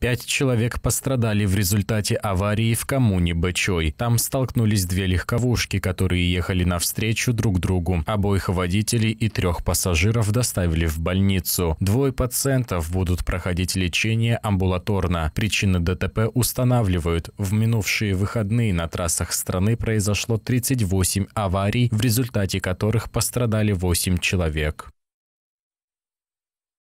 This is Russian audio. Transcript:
Пять человек пострадали в результате аварии в коммуне Бычой. Там столкнулись две легковушки, которые ехали навстречу друг другу. Обоих водителей и трех пассажиров доставили в больницу. Двое пациентов будут проходить лечение амбулаторно. Причины ДТП устанавливают. В минувшие выходные на трассах страны произошло 38 аварий, в результате которых пострадали 8 человек.